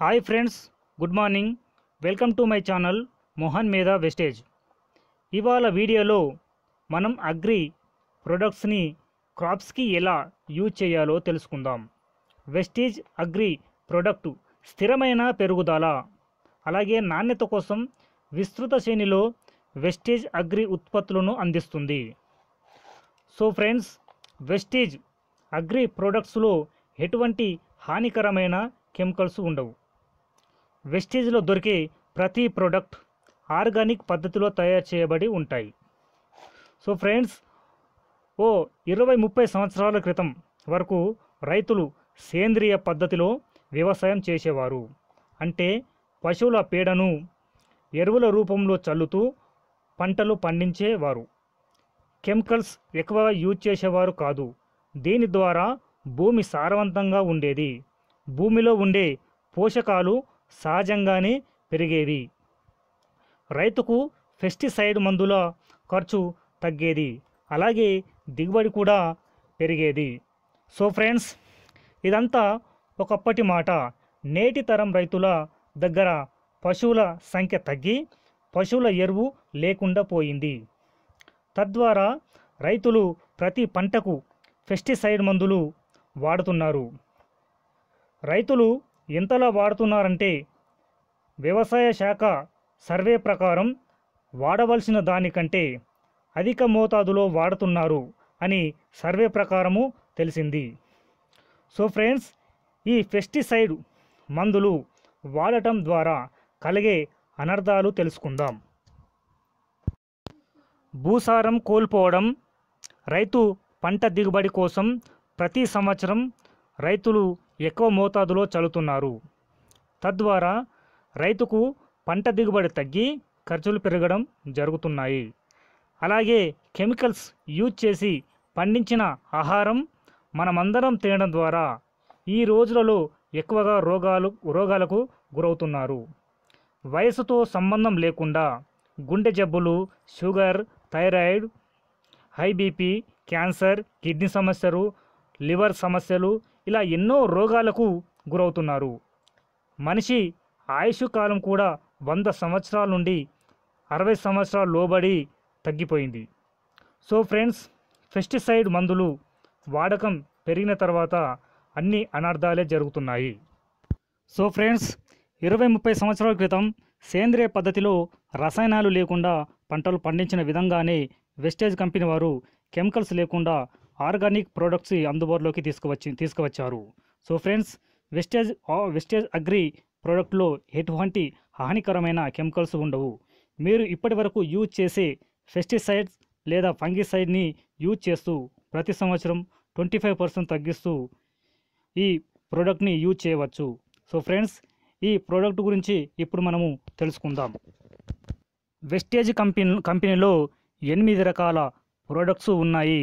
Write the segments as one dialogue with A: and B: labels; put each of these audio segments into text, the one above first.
A: hi friends good morning welcome to my channel Mohan Medha Vestige ఇవాళ వీడియోలో మనం అగ్రి ప్రొడక్ట్స్ని క్రాప్స్కి ఎలా యూజ్ చేయాలో తెలుసుకుందాం వెస్టేజ్ అగ్రి ప్రొడక్టు స్థిరమైన పెరుగుదల అలాగే నాణ్యత కోసం విస్తృత శ్రేణిలో వెస్టేజ్ అగ్రి ఉత్పత్తులను అందిస్తుంది సో ఫ్రెండ్స్ వెస్టేజ్ అగ్రి ప్రొడక్ట్స్లో ఎటువంటి హానికరమైన కెమికల్స్ ఉండవు వెస్టీజ్లో దొరికే ప్రతి ప్రోడక్ట్ ఆర్గానిక్ పద్ధతిలో తయారు చేయబడి ఉంటాయి సో ఫ్రెండ్స్ ఓ ఇరవై ముప్పై సంవత్సరాల క్రితం వరకు రైతులు సేంద్రియ పద్ధతిలో వ్యవసాయం చేసేవారు అంటే పశువుల పేడను ఎరువుల రూపంలో చల్లుతూ పంటలు పండించేవారు కెమికల్స్ ఎక్కువగా యూజ్ చేసేవారు కాదు దీని ద్వారా భూమి సారవంతంగా ఉండేది భూమిలో ఉండే పోషకాలు సహజంగానే పెరిగేవి రైతుకు పెస్టిసైడ్ మందుల ఖర్చు తగ్గేది అలాగే దిగుబడి కూడా పెరిగేది సో ఫ్రెండ్స్ ఇదంతా ఒకప్పటి మాట నేటి తరం రైతుల దగ్గర పశువుల సంఖ్య తగ్గి పశువుల ఎరువు లేకుండా పోయింది తద్వారా రైతులు ప్రతి పంటకు పెస్టిసైడ్ మందులు వాడుతున్నారు రైతులు ఎంతలా వాడుతున్నారంటే వ్యవసాయ శాఖ సర్వే ప్రకారం వాడవలసిన దానికంటే అధిక మోతాదులో వాడుతున్నారు అని సర్వే ప్రకారము తెలిసింది సో ఫ్రెండ్స్ ఈ పెస్టిసైడ్ మందులు వాడటం ద్వారా కలిగే అనర్థాలు తెలుసుకుందాం భూసారం కోల్పోవడం రైతు పంట దిగుబడి కోసం ప్రతి సంవత్సరం రైతులు ఎక్కువ మోతాదులో చల్లుతున్నారు తద్వారా రైతుకు పంట దిగుబడి తగ్గి ఖర్చులు పెరగడం జరుగుతున్నాయి అలాగే కెమికల్స్ యూజ్ చేసి పండించిన ఆహారం మనమందరం తినడం ద్వారా ఈ రోజులలో ఎక్కువగా రోగాలు రోగాలకు గురవుతున్నారు వయసుతో సంబంధం లేకుండా గుండె జబ్బులు sugar thyroid high BP cancer kidney సమస్యలు లివర్ సమస్యలు ఇలా ఎన్నో రోగాలకు గురవుతున్నారు మనిషి ఆయుష్ కాలం కూడా వంద సంవత్సరాల నుండి అరవై సంవత్సరాలు లోబడి తగ్గిపోయింది సో ఫ్రెండ్స్ పెస్టిసైడ్ మందులు వాడకం పెరిగిన తర్వాత అన్ని అనర్థాలే జరుగుతున్నాయి సో ఫ్రెండ్స్ ఇరవై ముప్పై సంవత్సరాల క్రితం సేంద్రియ పద్ధతిలో రసాయనాలు లేకుండా పంటలు పండించిన విధంగానే వెస్టేజ్ కంపెనీ వారు కెమికల్స్ లేకుండా ఆర్గానిక్ ప్రోడక్ట్స్ అందుబాటులోకి తీసుకువచ్చి తీసుకువచ్చారు so friends Vestige Vestige agri ప్రోడక్ట్లో ఎటువంటి హానికరమైన కెమికల్స్ ఉండవు మీరు ఇప్పటి వరకు యూజ్ చేసే పెస్టిసైడ్స్ లేదా ఫంగిసైడ్ని యూజ్ చేస్తూ ప్రతి సంవత్సరం ట్వంటీ ఫైవ్ పర్సెంట్ తగ్గిస్తూ ఈ ప్రోడక్ట్ని యూజ్ చేయవచ్చు సో ఫ్రెండ్స్ ఈ ప్రోడక్ట్ గురించి ఇప్పుడు మనము తెలుసుకుందాం వెస్టేజ్ కంపెనీ కంపెనీలో ఎనిమిది రకాల ప్రోడక్ట్స్ ఉన్నాయి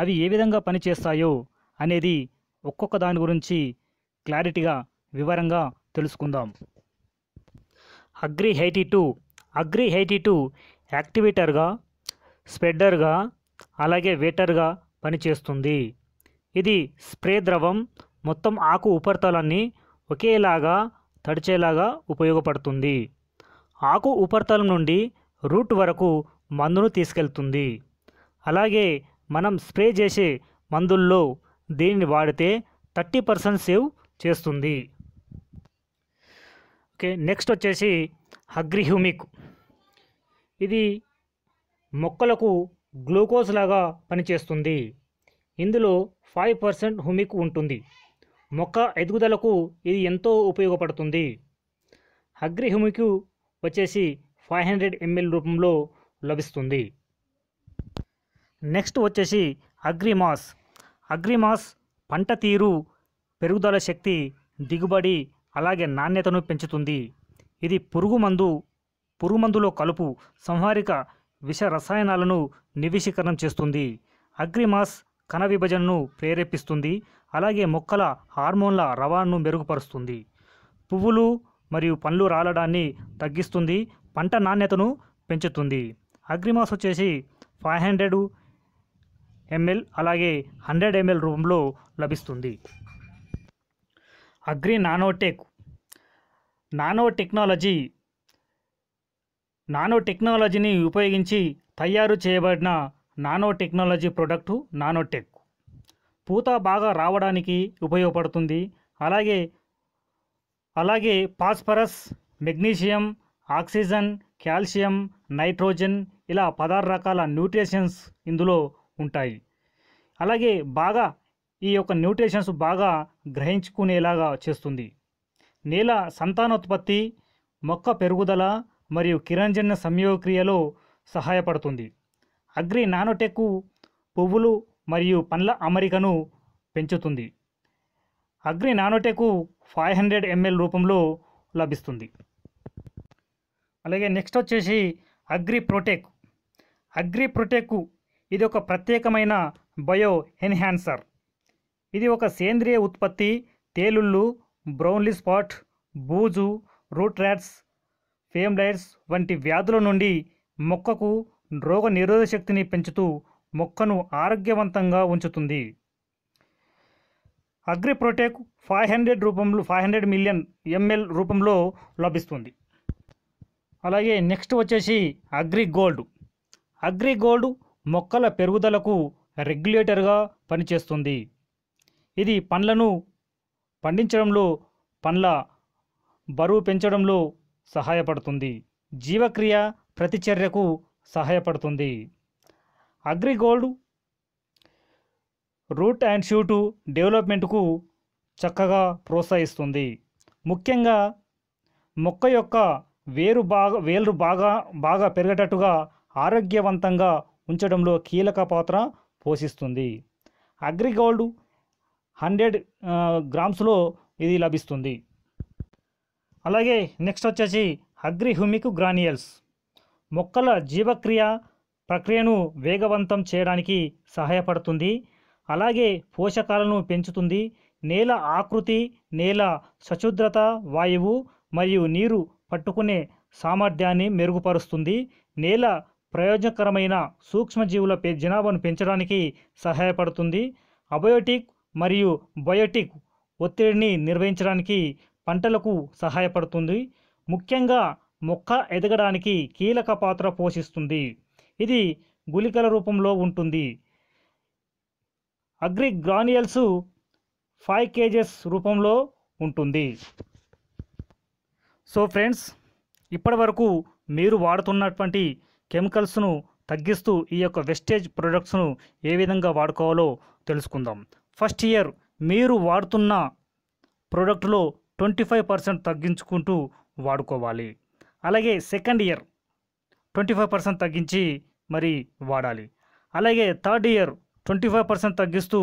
A: అవి ఏ విధంగా పనిచేస్తాయో అనేది ఒక్కొక్క దాని గురించి క్లారిటీగా వివరంగా తెలుసుకుందాం agri eighty two agri eighty two యాక్టివేటర్గా స్ప్రెడ్డర్గా అలాగే వేటర్గా పనిచేస్తుంది ఇది స్ప్రే ద్రవం మొత్తం ఆకు ఉపరితలాన్ని ఒకేలాగా తడిచేలాగా ఉపయోగపడుతుంది ఆకు ఉపరితలం నుండి రూట్ వరకు మందును తీసుకెళ్తుంది అలాగే మనం స్ప్రే చేసే మందుల్లో దీనిని వాడితే థర్టీ పర్సెంట్ సేవ్ చేస్తుంది ఓకే నెక్స్ట్ వచ్చేసి అగ్రిహ్యూమిక్ ఇది మొక్కలకు గ్లూకోజ్ లాగా పనిచేస్తుంది ఇందులో ఫైవ్ పర్సెంట్ హుమిక్ ఉంటుంది మొక్క ఎదుగుదలకు ఇది ఎంతో ఉపయోగపడుతుంది అగ్రిహ్యూమిక్ వచ్చేసి ఫైవ్ హండ్రెడ్ ఎంఎల్ రూపంలో లభిస్తుంది నెక్స్ట్ వచ్చేసి అగ్రిమాస్ అగ్రిమాస్ పంట తీరు పెరుగుదల శక్తి దిగుబడి అలాగే నాణ్యతను పెంచుతుంది ఇది పురుగు మందు పురుగుమందులో కలుపు సంహారిక విష రసాయనాలను నివిషీకరణం చేస్తుంది అగ్రిమాస్ కణ విభజనను ప్రేరేపిస్తుంది అలాగే మొక్కల హార్మోన్ల రవాణను మెరుగుపరుస్తుంది పువ్వులు మరియు పండ్లు రాలడాన్ని తగ్గిస్తుంది పంట నాణ్యతను పెంచుతుంది అగ్రిమాస్ వచ్చేసి ఫైవ్ హండ్రెడ్ ఎంఎల్ అలాగే హండ్రెడ్ ఎంఎల్ రూపంలో లభిస్తుంది agri nanotek nano technology nano టెక్నాలజీని ఉపయోగించి తయారు చేయబడిన నానో టెక్నాలజీ ప్రొడక్టు నానోటెక్ పూత బాగా రావడానికి ఉపయోగపడుతుంది అలాగే అలాగే phosphorus magnesium oxygen calcium nitrogen ఇలా పదహారు రకాల న్యూట్రిషన్స్ ఇందులో ఉంటాయి అలాగే బాగా ఈ యొక్క న్యూట్రిషన్స్ బాగా గ్రహించుకునేలాగా చేస్తుంది నేల సంతానోత్పత్తి మొక్క పెరుగుదల మరియు కిరణజన్య సంయోగక్రియలో సహాయపడుతుంది అగ్రి నానోటెక్ పువ్వులు మరియు పండ్ల అమరికను పెంచుతుంది agri nanotek five hundred ML రూపంలో లభిస్తుంది అలాగే నెక్స్ట్ వచ్చేసి అగ్రి ప్రోటెక్ అగ్రి ప్రోటెక్ ఇది ఒక ప్రత్యేకమైన బయో ఎన్హాన్సర్ ఇది ఒక సేంద్రియ ఉత్పత్తి తేలుళ్ళు బ్రౌన్లీ స్పాట్ బూజు రూట్ ర్యాట్స్ ఫేమ్లైట్స్ వంటి వ్యాధుల నుండి మొక్కకు రోగ నిరోధక శక్తిని పెంచుతూ మొక్కను ఆరోగ్యవంతంగా ఉంచుతుంది అగ్రిప్రోటెక్ ఫైవ్ హండ్రెడ్ రూపంలో ఫైవ్ హండ్రెడ్ మిలియన్ ఎంఎల్ రూపంలో లభిస్తుంది అలాగే నెక్స్ట్ వచ్చేసి అగ్రి గోల్డ్ అగ్రి గోల్డ్ మొక్కల పెరుగుదలకు రెగ్యులేటర్గా పనిచేస్తుంది ఇది పండ్లను పండించడంలో పండ్ల బరువు పెంచడంలో సహాయపడుతుంది జీవక్రియ ప్రతిచర్యకు సహాయపడుతుంది అగ్రిగోల్డ్ రూట్ అండ్ షూటు డెవలప్మెంట్కు చక్కగా ప్రోత్సహిస్తుంది ముఖ్యంగా మొక్క యొక్క వేరు బాగా వేలు బాగా బాగా పెరిగేటట్టుగా ఆరోగ్యవంతంగా ఉంచడంలో కీలక పాత్ర పోషిస్తుంది అగ్రిగోల్డ్ హండ్రెడ్ గ్రామ్స్లో ఇది లభిస్తుంది అలాగే నెక్స్ట్ వచ్చేసి అగ్రిహ్యూమిక్ గ్రానియల్స్ మొక్కల జీవక్రియ ప్రక్రియను వేగవంతం చేయడానికి సహాయపడుతుంది అలాగే పోషకాలను పెంచుతుంది నేల ఆకృతి నేల సచుద్రత వాయువు మరియు నీరు పట్టుకునే సామర్థ్యాన్ని మెరుగుపరుస్తుంది నేల ప్రయోజనకరమైన సూక్ష్మజీవుల జనాభాను పెంచడానికి సహాయపడుతుంది అబయోటిక్ మరియు బయోటిక్ ఒత్తిడిని నిర్వహించడానికి పంటలకు సహాయపడుతుంది ముఖ్యంగా మొక్క ఎదగడానికి కీలక పాత్ర పోషిస్తుంది ఇది గుళికల రూపంలో ఉంటుంది అగ్రిగ్రానియల్స్ ఫైవ్ కేజెస్ రూపంలో ఉంటుంది సో ఫ్రెండ్స్ ఇప్పటి వరకు మీరు వాడుతున్నటువంటి కెమికల్స్ను తగ్గిస్తూ ఈ యొక్క వెస్టేజ్ ప్రొడక్ట్స్ను ఏ విధంగా వాడుకోవాలో తెలుసుకుందాం ఫస్ట్ ఇయర్ మీరు వాడుతున్న ప్రోడక్ట్లో ట్వంటీ ఫైవ్ పర్సెంట్ తగ్గించుకుంటూ వాడుకోవాలి అలాగే second year twenty five percent తగ్గించి మరి వాడాలి అలాగే third year twenty five percent తగ్గిస్తూ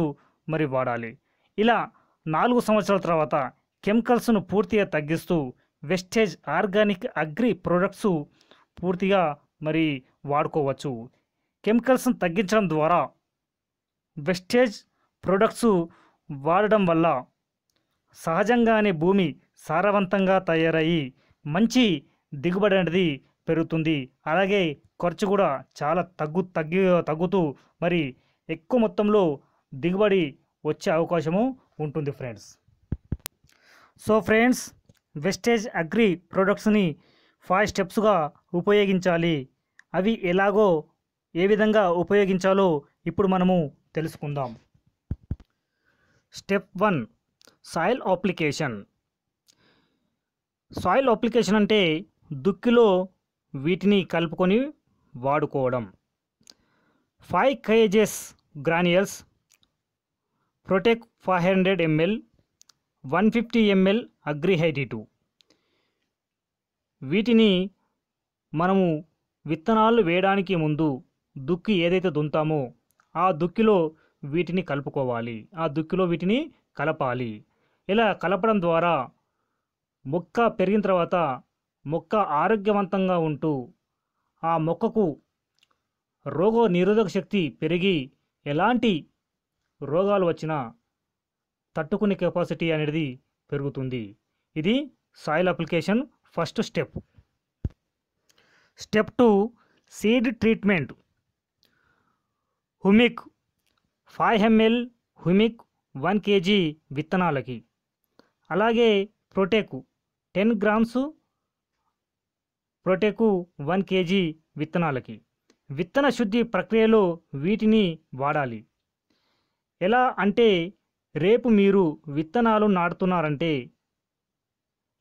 A: మరి వాడాలి ఇలా నాలుగు సంవత్సరాల తర్వాత కెమికల్స్ను పూర్తిగా తగ్గిస్తూ వెస్టేజ్ ఆర్గానిక్ అగ్రి ప్రొడక్ట్స్ పూర్తిగా మరి వాడుకోవచ్చు కెమికల్స్ను తగ్గించడం ద్వారా వెస్టేజ్ ప్రొడక్ట్స్ వాడడం వల్ల సహజంగానే భూమి సారవంతంగా తయారయ్యి మంచి దిగుబడి అనేది పెరుగుతుంది అలాగే ఖర్చు కూడా చాలా తగ్గు తగ్గి తగ్గుతూ మరి ఎక్కువ మొత్తంలో దిగుబడి వచ్చే అవకాశము ఉంటుంది friends so friends Vestige agri ప్రోడక్ట్స్ని ఫైవ్ స్టెప్స్గా ఉపయోగించాలి అవి ఎలాగో ఏ విధంగా ఉపయోగించాలో ఇప్పుడు మనము తెలుసుకుందాం step one soil application soil application అంటే దుక్కిలో వీటిని కలుపుకొని వాడుకోవడం five kgs granules protek five hundred ML one fifty ML two వీటిని మనము విత్తనాలు వేయడానికి ముందు దుక్కి ఏదైతే దుంతామో ఆ దుక్కిలో వీటిని కలుపుకోవాలి ఆ దుక్కిలో వీటిని కలపాలి ఇలా కలపడం ద్వారా మొక్క పెరిగిన తర్వాత మొక్క ఆరోగ్యవంతంగా ఉంటూ ఆ మొక్కకు రోగ నిరోధక శక్తి పెరిగి ఎలాంటి రోగాలు వచ్చినా తట్టుకునే కెపాసిటీ అనేది పెరుగుతుంది ఇది soil application first step step two seed treatment humic five ML humic one KG విత్తనాలకి అలాగే protek ten grams protek one KG విత్తనాలకి విత్తన శుద్ధి ప్రక్రియలో వీటిని వాడాలి ఎలా అంటే రేపు మీరు విత్తనాలు నాటుతున్నారంటే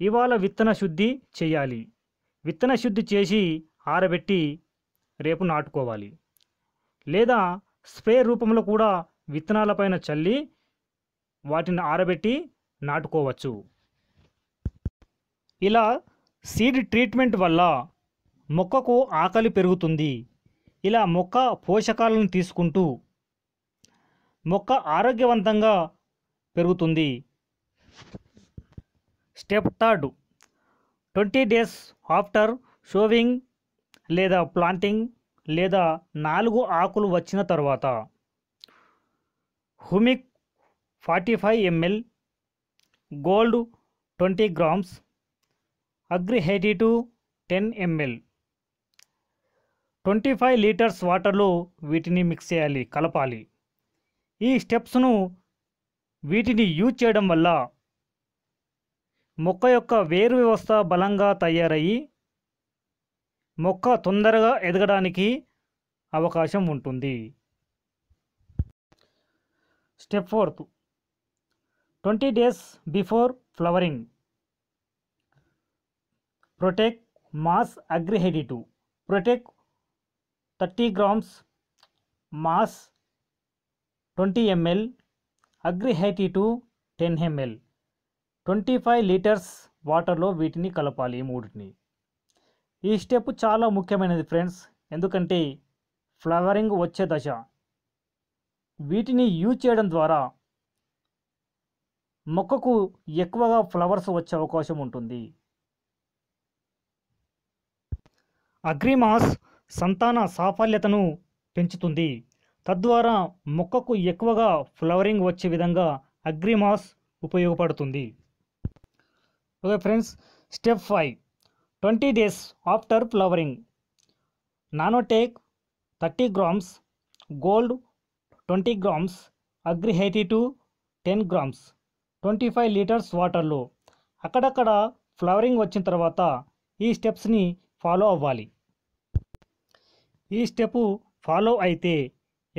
A: ఇవాళ విత్తన శుద్ధి చేయాలి విత్తన శుద్ధి చేసి ఆరబెట్టి రేపు నాటుకోవాలి లేదా స్ప్రే రూపంలో కూడా విత్తనాలపైన చల్లి వాటిని ఆరబెట్టి నాటుకోవచ్చు ఇలా సీడ్ ట్రీట్మెంట్ వల్ల మొక్కకు ఆకలి పెరుగుతుంది ఇలా మొక్క పోషకాలను తీసుకుంటూ మొక్క ఆరోగ్యవంతంగా పెరుగుతుంది step third twenty days after sowing లేదా ప్లాంటింగ్ లేదా నాలుగు ఆకులు వచ్చిన తర్వాత humic forty five ML gold twenty grams agri eighty two ten ML twenty five litres వాటర్లో వీటిని మిక్స్ చేయాలి కలపాలి ఈ స్టెప్స్ను వీటిని యూజ్ చేయడం వల్ల మొక్క యొక్క వేరు వ్యవస్థ బలంగా తయారయ్యి మొక్క తొందరగా ఎదగడానికి అవకాశం ఉంటుంది step fourth twenty days before flowering protect mass protek thirty grams mass twenty ML ml two ten ML twenty five litres వాటర్లో వీటిని కలపాలి ఈ మూడిని ఈ స్టెప్ చాలా ముఖ్యమైనది ఫ్రెండ్స్ ఎందుకంటే ఫ్లవరింగ్ వచ్చే దశ వీటిని యూజ్ చేయడం ద్వారా మొక్కకు ఎక్కువగా ఫ్లవర్స్ వచ్చే అవకాశం ఉంటుంది అగ్రిమాస్ సంతాన సాఫల్యతను పెంచుతుంది తద్వారా మొక్కకు ఎక్కువగా ఫ్లవరింగ్ వచ్చే విధంగా అగ్రిమాస్ ఉపయోగపడుతుంది okay friends step five twenty days after flowering nanotek thirty grams gold twenty grams agri eighty two ten grams twenty five litres వాటర్లో అక్కడక్కడ ఫ్లవరింగ్ వచ్చిన తర్వాత ఈ స్టెప్స్ని ఫాలో అవ్వాలి ఈ స్టెప్ ఫాలో అయితే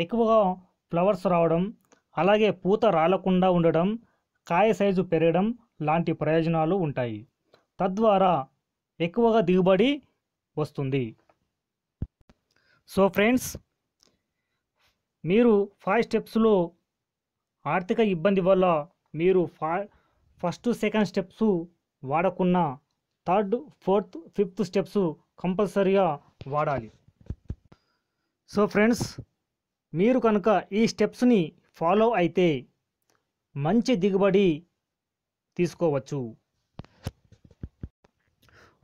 A: ఎక్కువగా ఫ్లవర్స్ రావడం అలాగే పూత రాలకుండా ఉండడం కాయ సైజు పెరగడం లాంటి ప్రయోజనాలు ఉంటాయి తద్వారా ఎక్కువగా దిగుబడి వస్తుంది సో ఫ్రెండ్స్ మీరు ఫైవ్ స్టెప్స్లో ఆర్థిక ఇబ్బంది వల్ల మీరు ఫా ఫస్ట్ సెకండ్ స్టెప్స్ వాడకున్న థర్డ్ ఫోర్త్ ఫిఫ్త్ స్టెప్స్ కంపల్సరీగా వాడాలి సో ఫ్రెండ్స్ మీరు కనుక ఈ స్టెప్స్ని ఫాలో అయితే మంచి దిగుబడి తీసుకోవచ్చు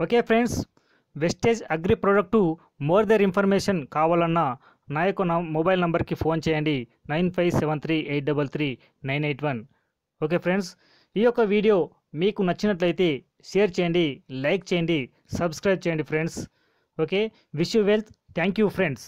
A: okay friends Vestige agri product more other information కావాలన్నా నా యొక్క మొబైల్ నంబర్కి ఫోన్ చేయండి nine five seven three eight double three nine eight one okay friends ఈ యొక్క వీడియో మీకు నచ్చినట్లయితే షేర్ చేయండి లైక్ చేయండి సబ్స్క్రైబ్ చేయండి friends okay wish you wealth thank you friends